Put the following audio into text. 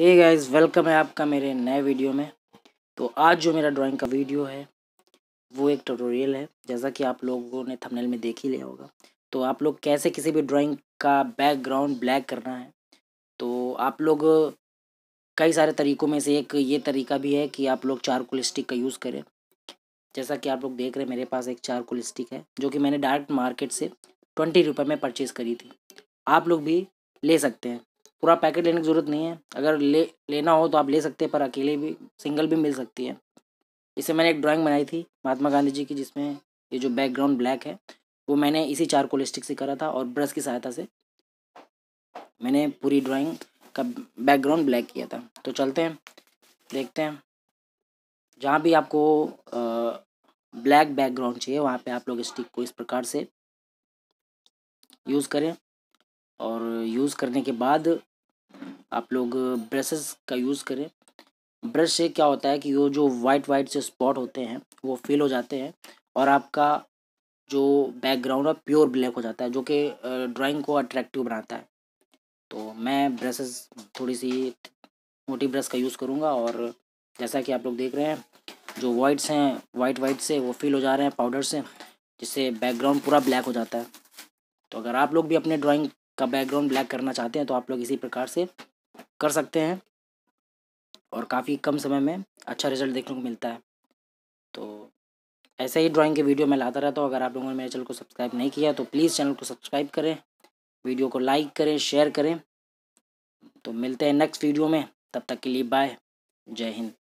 hey guys welcome है आपका मेरे नए वीडियो में तो आज जो मेरा ड्राइंग का वीडियो है वो एक ट्यूटोरियल है जैसा कि आप लोगों ने थंबनेल में देख ही लिया होगा तो आप लोग कैसे किसी भी ड्राइंग का बैकग्राउंड ब्लैक करना है तो आप लोग कई सारे तरीकों में से एक ये तरीका भी है कि आप लोग कुल स्टिक का यूज़ करें जैसा कि आप लोग देख रहे हैं मेरे पास एक कुल स्टिक है जो कि मैंने डायरेक्ट मार्केट से ट्वेंटी रुपये में परचेज़ करी थी आप लोग भी ले सकते हैं पूरा पैकेट लेने की ज़रूरत नहीं है अगर ले लेना हो तो आप ले सकते हैं पर अकेले भी सिंगल भी मिल सकती है इसे मैंने एक ड्राइंग बनाई थी महात्मा गांधी जी की जिसमें ये जो बैकग्राउंड ब्लैक है वो मैंने इसी चार स्टिक से करा था और ब्रश की सहायता से मैंने पूरी ड्राइंग का बैकग्राउंड ब्लैक किया था तो चलते हैं देखते हैं जहाँ भी आपको ब्लैक बैकग्राउंड चाहिए वहाँ पे आप लोग स्टिक को इस प्रकार से यूज़ करें और यूज़ करने के बाद आप लोग ब्रशेस का यूज़ करें ब्रश से क्या होता है कि वो जो वाइट वाइट से स्पॉट होते हैं वो फिल हो जाते हैं और आपका जो बैकग्राउंड है प्योर ब्लैक हो जाता है जो कि ड्राइंग को अट्रैक्टिव बनाता है तो मैं ब्रशेस थोड़ी सी मोटी ब्रश का यूज़ करूँगा और जैसा कि आप लोग देख रहे हैं जो वाइट्स हैं वाइट वाइट से वो फिल हो जा रहे हैं पाउडर से जिससे बैकग्राउंड पूरा ब्लैक हो जाता है तो अगर आप लोग भी अपने ड्राइंग का बैकग्राउंड ब्लैक करना चाहते हैं तो आप लोग इसी प्रकार से कर सकते हैं और काफ़ी कम समय में अच्छा रिजल्ट देखने को मिलता है तो ऐसे ही ड्राइंग के वीडियो मैं लाता रहता हूँ अगर आप लोगों ने मेरे चैनल को सब्सक्राइब नहीं किया तो प्लीज़ चैनल को सब्सक्राइब करें वीडियो को लाइक करें शेयर करें तो मिलते हैं नेक्स्ट वीडियो में तब तक के लिए बाय जय हिंद